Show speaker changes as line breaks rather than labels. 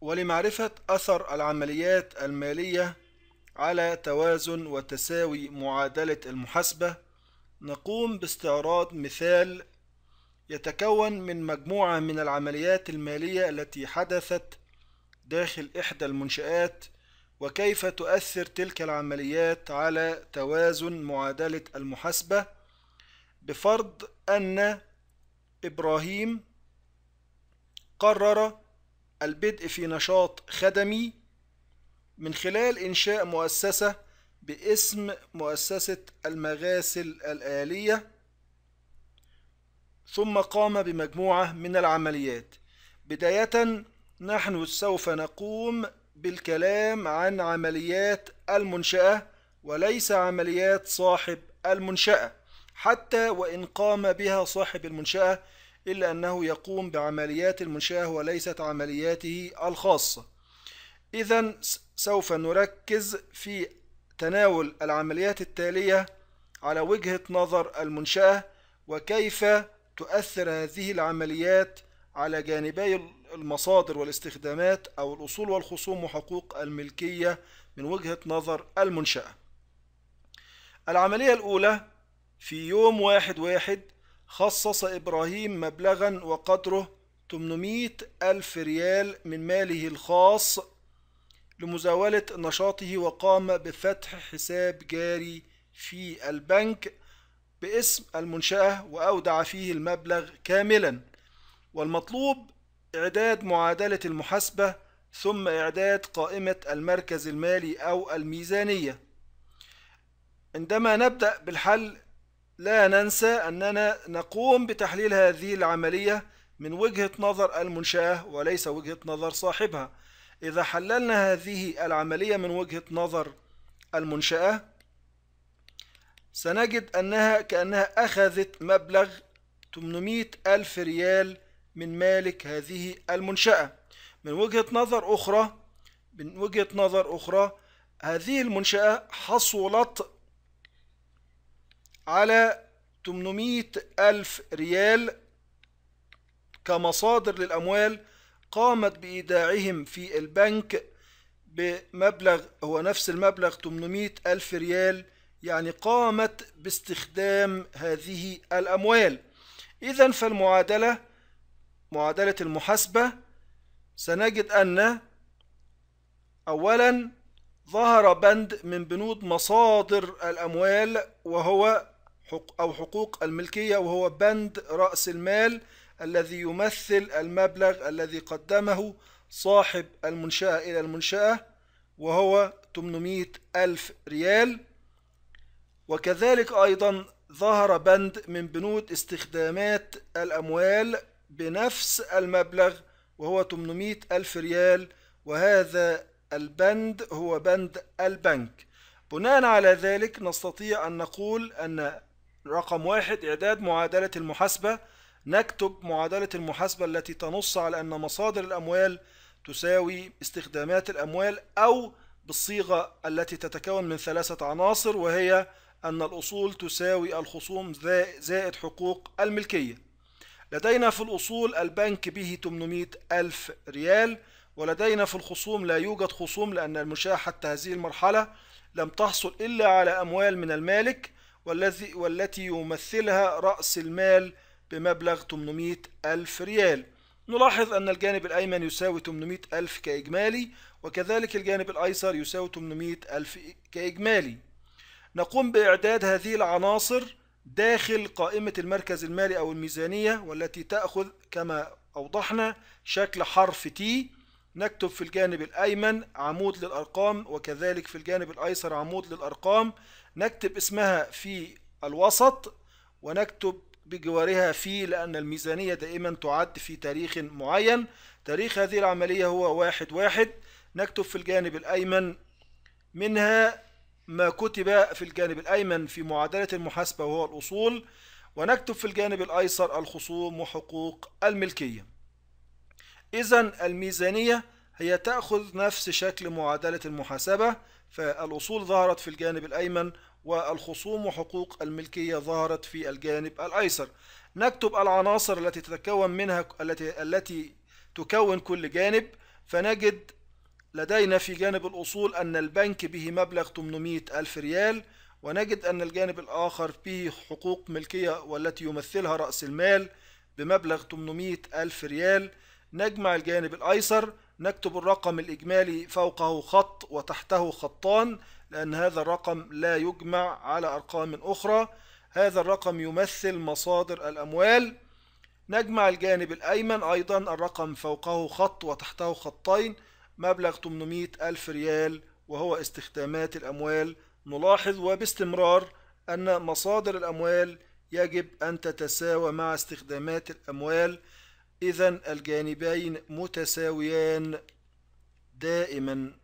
ولمعرفة أثر العمليات المالية على توازن وتساوي معادلة المحاسبة نقوم باستعراض مثال يتكون من مجموعة من العمليات المالية التي حدثت داخل إحدى المنشآت وكيف تؤثر تلك العمليات على توازن معادلة المحاسبة بفرض أن إبراهيم قرر البدء في نشاط خدمي من خلال إنشاء مؤسسة باسم مؤسسة المغاسل الآلية ثم قام بمجموعة من العمليات بداية نحن سوف نقوم بالكلام عن عمليات المنشأة وليس عمليات صاحب المنشأة حتى وإن قام بها صاحب المنشأة إلا أنه يقوم بعمليات المنشأة وليست عملياته الخاصة إذا سوف نركز في تناول العمليات التالية على وجهة نظر المنشأة وكيف تؤثر هذه العمليات على جانبي المصادر والاستخدامات أو الأصول والخصوم وحقوق الملكية من وجهة نظر المنشأة العملية الأولى في يوم واحد واحد خصص إبراهيم مبلغا وقدره 800 ألف ريال من ماله الخاص لمزاولة نشاطه وقام بفتح حساب جاري في البنك باسم المنشأة وأودع فيه المبلغ كاملا والمطلوب إعداد معادلة المحاسبة ثم إعداد قائمة المركز المالي أو الميزانية عندما نبدأ بالحل لا ننسى أننا نقوم بتحليل هذه العملية من وجهة نظر المنشأة وليس وجهة نظر صاحبها إذا حللنا هذه العملية من وجهة نظر المنشأة سنجد أنها كأنها أخذت مبلغ 800 ألف ريال من مالك هذه المنشأة من وجهة نظر أخرى من وجهة نظر أخرى هذه المنشأة حصلت على 800 ألف ريال كمصادر للأموال قامت بإيداعهم في البنك بمبلغ هو نفس المبلغ 800 ألف ريال يعني قامت باستخدام هذه الأموال إذا فالمعادلة معادلة المحاسبة سنجد أن أولا ظهر بند من بنود مصادر الأموال وهو حق أو حقوق الملكية وهو بند رأس المال الذي يمثل المبلغ الذي قدمه صاحب المنشأة إلى المنشأة وهو 800 ألف ريال وكذلك أيضا ظهر بند من بنود استخدامات الأموال بنفس المبلغ وهو 800 ألف ريال وهذا البند هو بند البنك بناء على ذلك نستطيع أن نقول أن رقم واحد إعداد معادلة المحاسبة نكتب معادلة المحاسبة التي تنص على أن مصادر الأموال تساوي استخدامات الأموال أو بالصيغة التي تتكون من ثلاثة عناصر وهي أن الأصول تساوي الخصوم زائد حقوق الملكية لدينا في الأصول البنك به 800 ألف ريال ولدينا في الخصوم لا يوجد خصوم لأن المشاة حتى هذه المرحلة لم تحصل إلا على أموال من المالك والذي والتي يمثلها رأس المال بمبلغ 800 ألف ريال نلاحظ أن الجانب الأيمن يساوي 800 ألف كإجمالي وكذلك الجانب الأيسر يساوي 800 ألف كإجمالي نقوم بإعداد هذه العناصر داخل قائمة المركز المالي أو الميزانية والتي تأخذ كما أوضحنا شكل حرف T نكتب في الجانب الأيمن عمود للأرقام وكذلك في الجانب الأيسر عمود للأرقام نكتب اسمها في الوسط ونكتب بجوارها في لأن الميزانية دائما تعد في تاريخ معين تاريخ هذه العملية هو واحد واحد نكتب في الجانب الأيمن منها ما كتب في الجانب الأيمن في معادلة المحاسبة وهو الأصول ونكتب في الجانب الأيسر الخصوم وحقوق الملكية إذا الميزانية هي تأخذ نفس شكل معادلة المحاسبة فالأصول ظهرت في الجانب الأيمن والخصوم وحقوق الملكية ظهرت في الجانب الأيسر نكتب العناصر التي تتكون منها التي التي تكون كل جانب فنجد لدينا في جانب الأصول أن البنك به مبلغ 800 ألف ريال ونجد أن الجانب الآخر به حقوق ملكية والتي يمثلها رأس المال بمبلغ 800 ألف ريال نجمع الجانب الأيسر نكتب الرقم الإجمالي فوقه خط وتحته خطان لأن هذا الرقم لا يجمع على أرقام أخرى هذا الرقم يمثل مصادر الأموال نجمع الجانب الأيمن أيضا الرقم فوقه خط وتحته خطين مبلغ 800 ألف ريال وهو استخدامات الأموال نلاحظ وباستمرار أن مصادر الأموال يجب أن تتساوى مع استخدامات الأموال إذا الجانبين متساويان دائما